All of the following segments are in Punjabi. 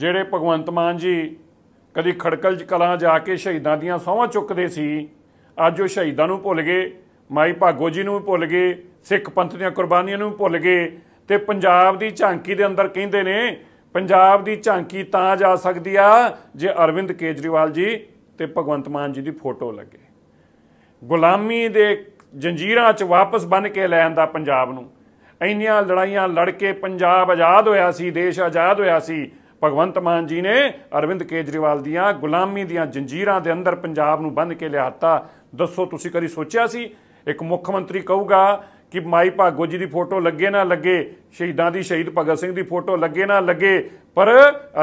ਜਿਹੜੇ ਭਗਵੰਤ ਮਾਨ ਜੀ ਕਦੀ ਖੜਕਲ ਕਲਾਂ ਜਾ ਕੇ ਸ਼ਹੀਦਾਂ ਦੀਆਂ ਸੌਹਾਂ ਚੁੱਕਦੇ ਸੀ ਅੱਜ ਉਹ ਸ਼ਹੀਦਾਂ ਨੂੰ ਭੁੱਲ ਗਏ ਮਾਈ ਭਾਗੋ ਜੀ ਨੂੰ ਵੀ ਭੁੱਲ ਗਏ ਸਿੱਖ ਪੰਥ ਦੀਆਂ ਕੁਰਬਾਨੀਆਂ ਨੂੰ ਭੁੱਲ ਗਏ ਤੇ ਪੰਜਾਬ ਦੀ ਝਾਂਕੀ ਦੇ ਅੰਦਰ ਕਹਿੰਦੇ ਨੇ ਪੰਜਾਬ ਦੀ ਝਾਂਕੀ ਤਾਂ ਜਾ ਸਕਦੀ ਆ ਜੇ ਅਰਵਿੰਦ ਕੇਜਰੀਵਾਲ ਜੀ ਤੇ ਭਗਵੰਤ ਮਾਨ ਜੀ ਦੀ ਫੋਟੋ ਲੱਗੇ ਗੁਲਾਮੀ ਦੇ ਜੰਜੀਰਾਂ 'ਚ ਵਾਪਸ ਬਨ ਕੇ ਲੈ ਆਂਦਾ ਪੰਜਾਬ ਨੂੰ ਇੰਨੀਆਂ ਲੜਾਈਆਂ ਲੜ ਕੇ ਪੰਜਾਬ ਆਜ਼ਾਦ ਹੋਇਆ ਸੀ ਦੇਸ਼ ਆਜ਼ਾਦ ਹੋਇਆ ਸੀ ਭਗਵੰਤ ਮਾਨ ਜੀ ਨੇ ਅਰਵਿੰਦ ਕੇਜਰੀਵਾਲ ਦੀਆਂ ਗੁਲਾਮੀ ਦੀਆਂ ਜੰਜੀਰਾਂ ਦੇ ਅੰਦਰ ਪੰਜਾਬ ਨੂੰ ਬੰਨ ਕੇ ਲਿਆਤਾ ਦੱਸੋ ਤੁਸੀਂ ਕਦੀ ਸੋਚਿਆ ਸੀ ਇੱਕ ਮੁੱਖ ਮੰਤਰੀ ਕਹੂਗਾ ਕਿ ਮਾਈ ਭਾਗੋ ਜੀ ਦੀ ਫੋਟੋ ਲੱਗੇ ਨਾ ਲੱਗੇ ਸ਼ਹੀਦਾਂ ਦੀ ਸ਼ਹੀਦ ਭਗਤ ਸਿੰਘ ਦੀ ਫੋਟੋ ਲੱਗੇ ਨਾ ਲੱਗੇ ਪਰ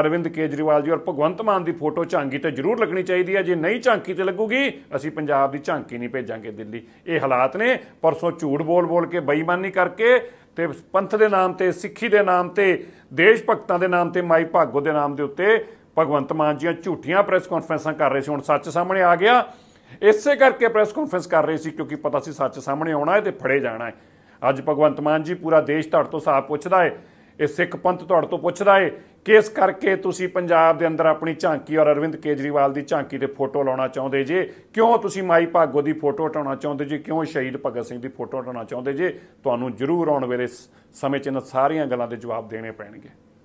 ਅਰਵਿੰਦ ਕੇਜਰੀਵਾਲ ਜੀ ਔਰ ਭਗਵੰਤ ਮਾਨ ਦੀ ਫੋਟੋ ਝਾਂਗੀ ਤੇ ਜ਼ਰੂਰ ਲੱਗਣੀ ਚਾਹੀਦੀ ਹੈ ਜੇ ਨਹੀਂ ਝਾਂਕੀ ਤੇ ਲੱਗੂਗੀ ਅਸੀਂ ਪੰਜਾਬ ਦੀ ਝਾਂਕੀ ਨਹੀਂ ਭੇਜਾਂਗੇ ਦਿੱਲੀ ਇਹ ਹਾਲਾਤ ਨੇ ਪਰਸੋਂ ਝੂਠ ਬੋਲ ਬੋਲ ਕੇ ਬੇਈਮਾਨੀ ਕਰਕੇ ਤੇ ਪੰਥ ਦੇ ਨਾਮ ਤੇ ਸਿੱਖੀ ਦੇ ਨਾਮ ਤੇ ਦੇਸ਼ ਭਗਤਾਂ ਦੇ ਨਾਮ ਤੇ ਮਾਈ ਭਾਗੋ ਦੇ ਨਾਮ ਦੇ ਉੱਤੇ ਭਗਵੰਤ ਮਾਨ ਜੀਆਂ ਝੂਠੀਆਂ ਪ੍ਰੈਸ ਕਾਨਫਰੰਸਾਂ ਕਰ ਰਹੇ ਸੀ ਹੁਣ ਸੱਚ ਸਾਹਮਣੇ ਆ ਗਿਆ ਇਸੇ ਕਰਕੇ ਪ੍ਰੈਸ ਕਾਨਫਰੰਸ ਕਰ ਰਹੇ ਸੀ ਕਿਉਂਕਿ ਪਤਾ ਸੀ ਸੱਚ ਸਾਹਮਣੇ ਆਉਣਾ ਹੈ ਤੇ ਫੜੇ ਜਾਣਾ ਹੈ ਅੱਜ ਭਗਵੰਤ ਮਾਨ ਜੀ ਪੂਰਾ ਦੇਸ਼ ਤੁਹਾਡੇ ਤੋਂ ਸਾਫ ਪੁੱਛਦਾ ਹੈ ਇਹ ਸਿੱਖ ਪੰਥ ਤੁਹਾਡੇ ਤੋਂ ਪੁੱਛਦਾ ਹੈ ਕਿ ਇਸ ਕਰਕੇ ਤੁਸੀਂ ਪੰਜਾਬ ਦੇ ਅੰਦਰ ਆਪਣੀ ਝਾਂਕੀ ਔਰ ਅਰਵਿੰਦ ਕੇਜਰੀਵਾਲ ਦੀ ਝਾਂਕੀ ਤੇ ਫੋਟੋ ਲਾਉਣਾ ਚਾਹੁੰਦੇ ਜੇ ਕਿਉਂ ਤੁਸੀਂ ਮਾਈ ਭਾਗੋ ਦੀ ਫੋਟੋ ਹਟਾਉਣਾ ਚਾਹੁੰਦੇ ਜੇ ਕਿਉਂ ਸ਼ਹੀਦ ਭਗਤ ਸਿੰਘ ਦੀ ਫੋਟੋ ਹਟਾਉਣਾ ਚਾਹੁੰਦੇ ਜੇ ਤੁਹਾਨੂੰ ਜ਼ਰੂਰ ਆਉਣ ਵੇਲੇ ਸਮੇਂ 'ਚ ਇਹਨਾਂ ਸਾਰੀਆਂ ਗੱਲਾਂ ਦੇ ਜਵਾਬ ਦੇਣੇ ਪੈਣਗੇ